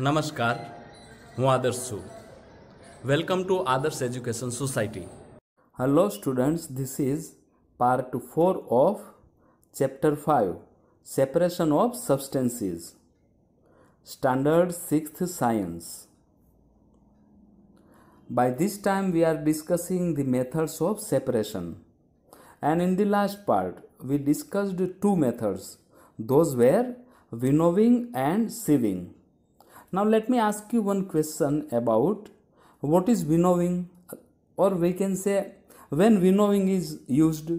નમસ્કાર હું આદર્શ છું welcome to Adarsh education society hello students this is part four of chapter five separation of substances standard sixth science By this time, we are discussing the methods of separation. And in the last part, we discussed two methods. Those were winnowing and sieving. Now let me ask you one question about what is winnowing or we can say when winnowing is used.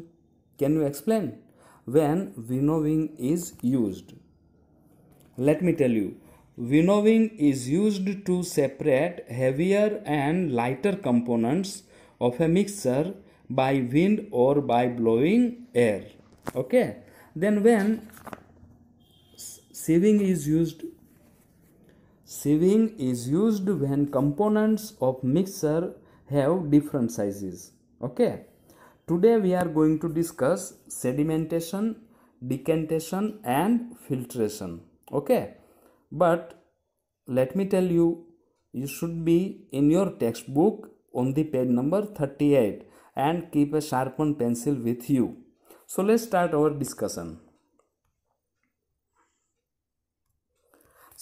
Can you explain? When winnowing is used. Let me tell you. Winnowing is used to separate heavier and lighter components of a mixture by wind or by blowing air. Okay. Then when sieving is used Sieving is used when components of mixer have different sizes. Okay. Today we are going to discuss sedimentation, decantation and filtration. Okay. But let me tell you, you should be in your textbook on the page number 38 and keep a sharpened pencil with you. So let's start our discussion.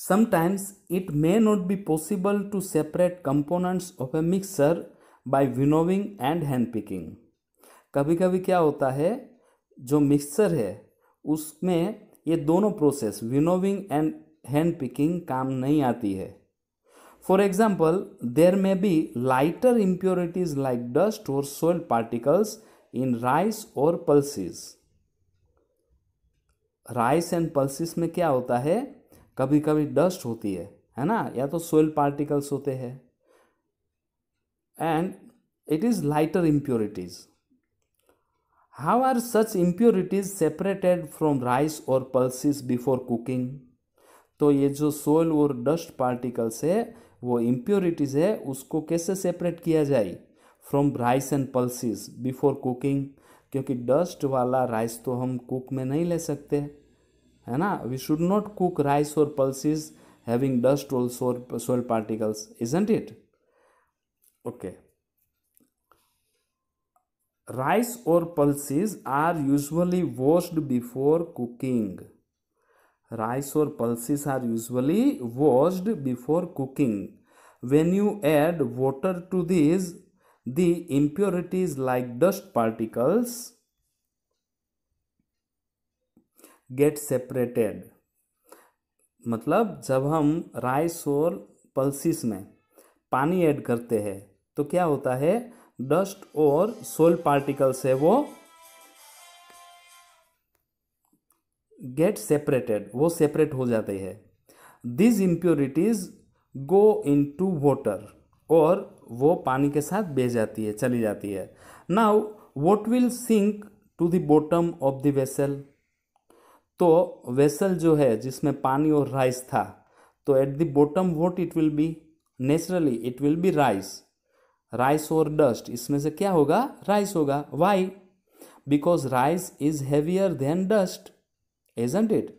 Sometimes it may not be possible to separate components of a mixer by winnowing and hand picking. कभी कभी क्या होता है जो mixer है उसमें ये दोनों process winnowing and hand picking काम नहीं आती है for example there may be lighter impurities like dust और सोयल पार्टिकल्स इन राइस और पल्सिस राइस एंड पल्सिस में क्या होता है कभी कभी डस्ट होती है है ना या तो सोयल पार्टिकल्स होते हैं and it is lighter impurities how are such impurities separated from rice और पल्सिस बिफोर कुकिंग तो ये जो सोयल और डस्ट पार्टिकल्स है वो इम्प्योरिटीज़ है उसको कैसे सेपरेट किया जाए from rice and pulses before cooking क्योंकि डस्ट वाला राइस तो हम कुक में नहीं ले सकते है ना we should not cook rice और having dust or soil particles isn't it okay rice or pulses are usually washed before cooking rice or pulses are usually washed before cooking when you add water to these the impurities like dust particles get separated मतलब जब हम rice और pulses में पानी add करते हैं तो क्या होता है डस्ट और सोल पार्टिकल से वो गेट सेपरेटेड वो सेपरेट हो जाते हैं these impurities go into water और वो पानी के साथ बह जाती है चली जाती है now what will sink to the bottom of the vessel तो वेसल जो है जिसमें पानी और राइस था तो at the bottom what it will be naturally it will be rice rice और डस्ट इसमें से क्या होगा राइस होगा why because rice is heavier than dust isn't it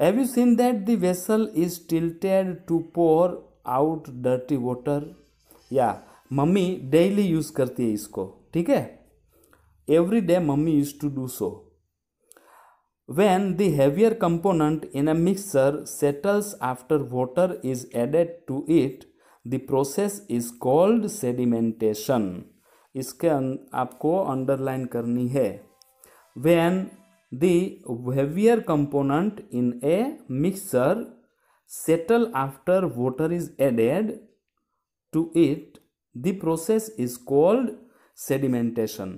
have you seen that the vessel is tilted to pour out dirty water या mummy daily use करती है इसको ठीक है every day mummy use to do so When the heavier component in a mixer settles after water is added to it, the process is called sedimentation. इसके आपको underline करनी है when the heavier component in a mixer settle after water is added to it the process is called sedimentation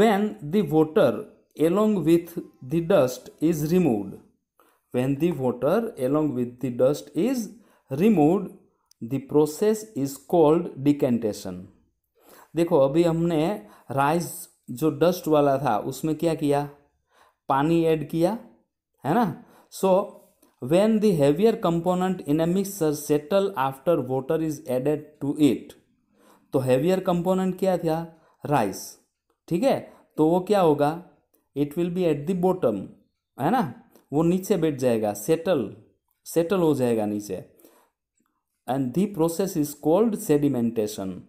when the water along with the dust is removed when the water along with the dust is removed the process is called decantation देखो अभी हमने rice जो dust वाला था उसमें क्या किया पानी ऐड किया है ना so when the heavier component in a mixer settle after water is added to it तो हैवियर कंपोनेंट क्या था राइस ठीक है तो वो क्या होगा it will be at the bottom है ना वो नीचे बैठ जाएगा सेटल सेटल हो जाएगा नीचे and the process is called sedimentation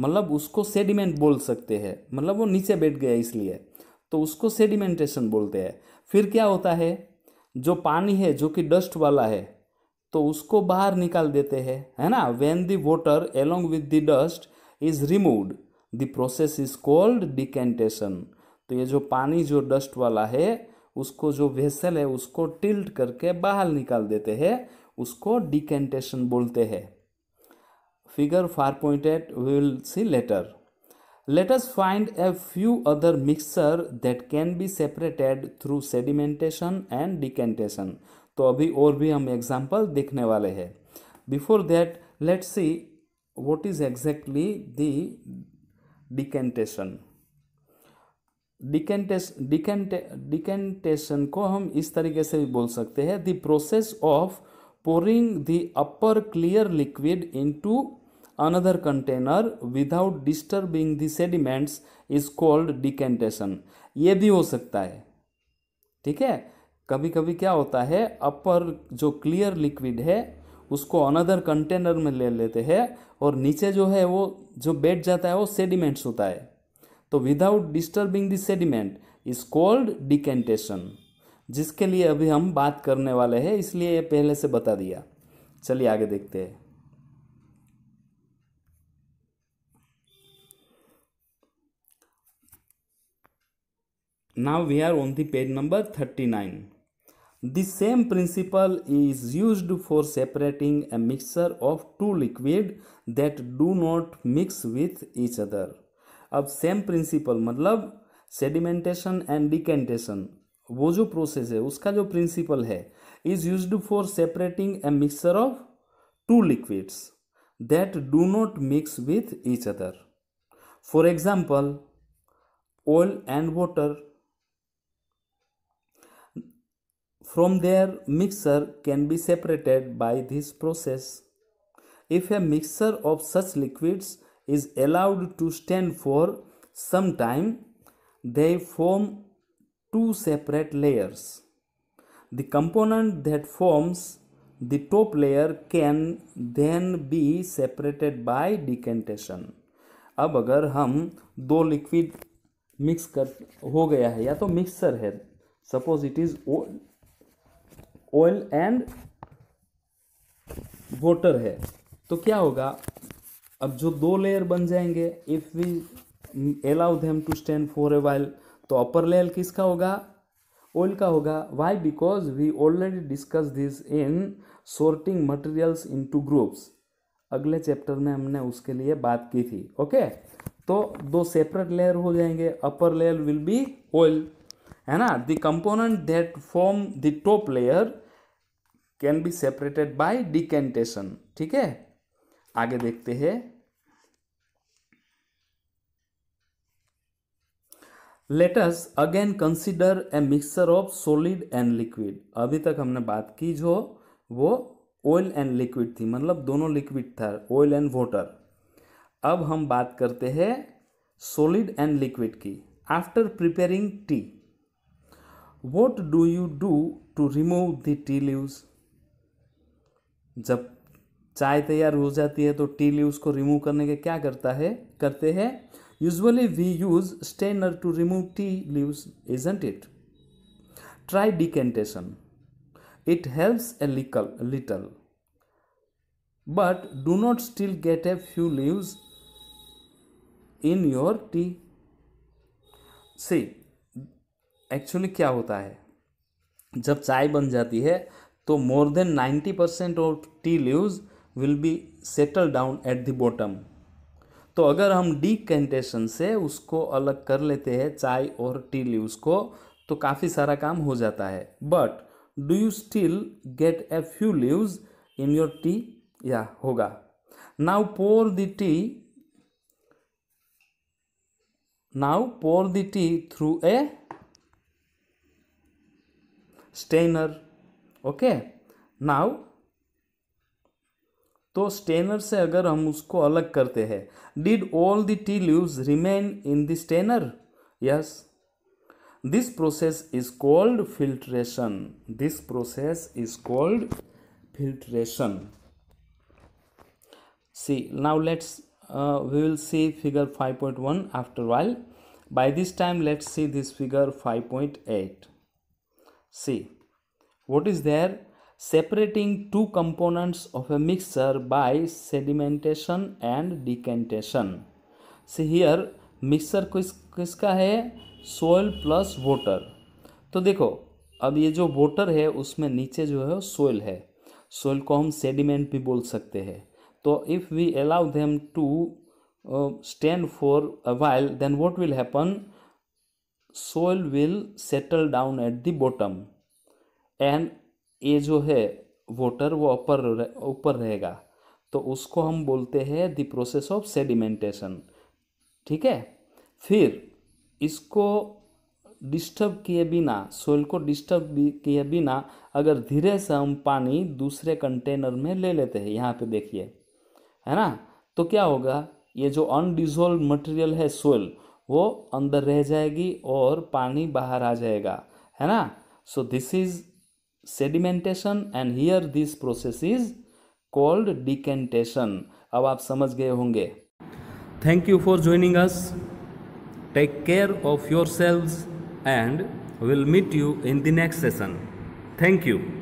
मतलब उसको सेडिमेंट बोल सकते हैं मतलब वो नीचे बैठ गया इसलिए तो उसको सेडिमेंटेशन बोलते हैं फिर क्या होता है जो पानी है जो कि डस्ट वाला है तो उसको बाहर निकाल देते हैं है ना when the water along with the dust is removed the process is called decantation तो ये जो पानी जो डस्ट वाला है उसको जो वेसल है उसको टिल्ट करके बाहर निकाल देते हैं उसको डिकेंटेशन बोलते हैं figure far pointed we will see later let find a few other mixer that can be separated through sedimentation and decantation तो अभी और भी हम एग्जाम्पल देखने वाले हैं before that let see what is exactly the decantation डिकेंटेश डिकेंटे डिकेंटेशन को हम इस तरीके से बोल सकते हैं the process of pouring upper clear liquid into another container without disturbing the sediments is called decantation ये भी हो सकता है ठीक है कभी कभी क्या होता है अपर जो क्लियर लिक्विड है उसको अनदर कंटेनर में ले लेते हैं और नीचे जो है वो जो बैठ जाता है वो सेडिमेंट्स होता है तो without disturbing the sediment is called decantation जिसके लिए अभी हम बात करने वाले हैं इसलिए ये पहले से बता दिया चलिए आगे देखते हैं now we are on the page number thirty nine the same principle is use for separating a mixer of two liquid that do not mix with each other अब सेम प्रिंसिपल मतलब सेडिमेंटेशन एंड डिकेंटेशन वो जो process है उसका जो principle है is use for separating a mixture of two liquids that do not mix with each other for example oil and water from there mixer can be separated by this process if a mixer of such liquids is allowed to stand for some time, they form two separate layers. The component that forms the top layer can then be separated by decantation. अब अगर हम दो liquid mix कर हो गया है या तो मिक्सर है suppose it is oil and water है तो क्या होगा अब जो दो लेयर बन जाएंगे if we allow them to stand for a while तो अपर लेयर किसका होगा ऑयल का होगा why because we already discuss this in sorting materials into groups अगले चैप्टर में हमने उसके लिए बात की थी ओके तो दो सेपरेट लेयर हो जाएंगे upper layer will be oil है ना the component that form the top layer can be separated by decantation ठीक है आगे देखते हैं let us again consider a mixture of solid and liquid अभी तक हमने बात की जो वो ऑयल एंड लिक्विड थी मतलब दोनों लिक्विड था ऑयल एंड वाटर अब हम बात करते हैं सॉलिड एंड लिक्विड की after preparing tea what do you do to remove the tea leaves जब चाय तैयार हो जाती है तो टी लीव को रिमूव करने के क्या करता है करते हैं usually we use strainer to remove tea leaves isn't it try decantation it helps a little little but do not still get a few leave in your tea see actually क्या होता है जब चाय बन जाती है तो more than ninety percent of tea leaves will be settle down at the bottom तो अगर हम डिकेंटेशन से उसको अलग कर लेते हैं चाय और टी लीव्स को तो काफ़ी सारा काम हो जाता है but do you still get a few leaves in your tea या होगा now pour the tea now pour the tea through a strainer okay now तो स्टेनर से अगर हम उसको अलग करते हैं did all the tea leaves remain in the strainer yes this process is called filtration this process is called filtration see now let's we will see figure 5.1 point one after while by this time let's see this figure five point eight see what is there separating two components of a mixture by sedimentation and decantation. See here mixer किस किसका है soil plus voter तो देखो अब ये जो voter है उसमें नीचे जो है सोयल है सोयल को हम सेडिमेंट भी बोल सकते हैं तो if we allow them to stand for a while then what will happen soil will settle down at the bottom and ये जो है वोटर वो अपर ऊपर रहेगा तो उसको हम बोलते हैं द प्रोसेस ऑफ सेडिमेंटेशन ठीक है फिर इसको डिस्टर्ब किए बिना सोइल को डिस्टर्ब किए बिना अगर धीरे से हम पानी दूसरे कंटेनर में ले लेते हैं यहाँ पे देखिए है ना तो क्या होगा ये जो अनडिजोल्व मटेरियल है सोइल वो अंदर रह जाएगी और पानी बाहर आ जाएगा है ना so this is sedimentation and here this process is called decantation अब आप समझ गए होंगे thank you for joining us take care of yourselves and will meet you in the next session thank you